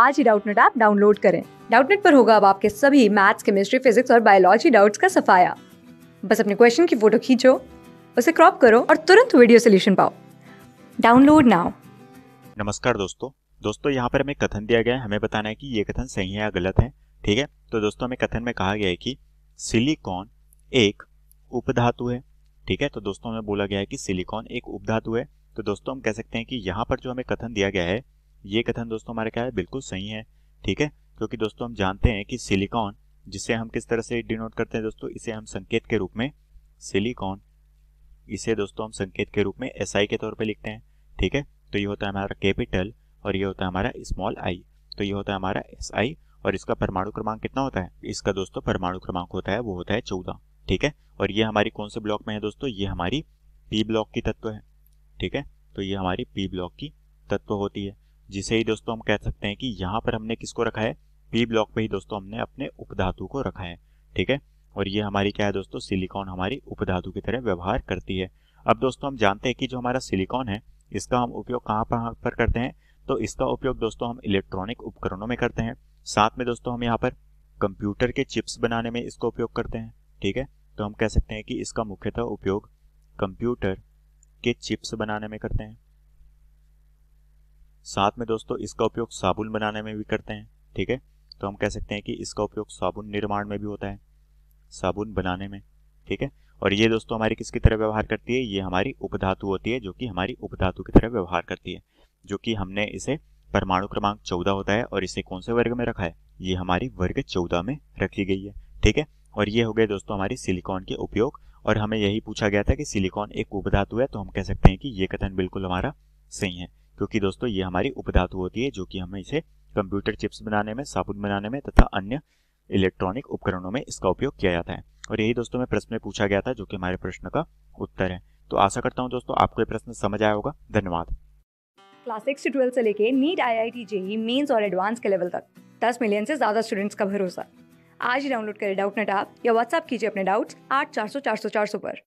आज ही Doubtnut app download करें डाउटनेट पर होगा अब आपके सभी मैथ्स केमिस्ट्री फिजिक्स और बायोलॉजी डाउट्स का सफाया बस अपने क्वेश्चन की फोटो खींचो उसे क्रॉप करो और तुरंत वीडियो सोल्यूशन पाओ डाउनलोड नाउ नमस्कार दोस्तों दोस्तों यहाँ पर हमें कथन दिया गया है हमें बताना है कि ये कथन सही है या गलत है ठीक है तो दोस्तों हमें कथन में कहा गया है कि सिलिकॉन एक उपधातु है ठीक है तो दोस्तों हमें बोला गया है कि सिलिकॉन एक उपधातु है तो दोस्तों हम कह सकते हैं कि यहाँ पर जो हमें कथन दिया गया है ये कथन दोस्तों हमारे क्या है बिल्कुल सही है ठीक है क्योंकि दोस्तों हम जानते हैं कि सिलिकॉन जिसे हम किस तरह से डिनोट करते हैं दोस्तों इसे हम संकेत के रूप में सिलिकॉन इसे दोस्तों हम संकेत के रूप में एस SI के तौर पर लिखते हैं ठीक है तो ये होता है हमारा कैपिटल और ये होता है हमारा स्मॉल आई तो ये होता है हमारा एस SI और इसका परमाणु क्रमांक कितना होता है इसका दोस्तों परमाणु क्रमांक होता है वो होता है चौदह ठीक है और ये हमारी कौन से ब्लॉक में है दोस्तों ये हमारी पी ब्लॉक की तत्व है ठीक है तो ये हमारी पी ब्लॉक की तत्व होती है जिसे ही दोस्तों हम कह सकते हैं कि यहाँ पर हमने किसको रखा है पी ब्लॉक पे ही दोस्तों हमने अपने उपधातु को रखा है ठीक है और ये हमारी क्या है दोस्तों सिलिकॉन हमारी उपधातु की तरह व्यवहार करती है अब दोस्तों हम जानते हैं कि जो हमारा सिलिकॉन है इसका हम उपयोग कहाँ हाँ, पर करते हैं तो इसका उपयोग दोस्तों हम इलेक्ट्रॉनिक उपकरणों में करते हैं साथ में दोस्तों हम यहाँ पर कंप्यूटर के चिप्स बनाने में इसका उपयोग करते हैं ठीक है तो हम कह सकते हैं कि इसका मुख्यतः उपयोग कंप्यूटर के चिप्स बनाने में करते हैं साथ में दोस्तों इसका उपयोग साबुन बनाने में भी करते हैं ठीक है तो हम कह सकते हैं कि इसका उपयोग साबुन निर्माण में भी होता है साबुन बनाने में ठीक है और ये दोस्तों हमारी किसकी तरह व्यवहार करती है ये हमारी उपधातु होती है जो कि हमारी उपधातु की तरह व्यवहार करती है जो कि हमने इसे परमाणु क्रमांक चौदह होता है और इसे कौन से वर्ग में रखा है ये हमारी वर्ग चौदह में रखी गई है ठीक है और ये हो गए दोस्तों हमारी सिलिकॉन के उपयोग और हमें यही पूछा गया था कि सिलिकॉन एक उपधातु है तो हम कह सकते हैं कि ये कथन बिल्कुल हमारा सही है क्योंकि दोस्तों ये हमारी उपधातु होती है जो कि हमें इसे कंप्यूटर चिप्स बनाने में साबुन बनाने में तथा अन्य इलेक्ट्रॉनिक उपकरणों में इसका उपयोग किया जाता है और यही दोस्तों में प्रश्न में पूछा गया था जो कि हमारे प्रश्न का उत्तर है तो आशा करता हूँ दोस्तों आपको ये प्रश्न समझ आया होगा धन्यवाद क्लास सिक्स से ट्वेल्थ से लेके NEET I I T JEE Mains और एडवांस के लेवल तक दस मिलियन से ज्यादा स्टूडेंट्स का भरोसा आज ही डाउनलोड करें डाउट नेट या व्हाट्सअप कीजिए अपने डाउट्स आठ चार सौ चार सौ चार सौ पर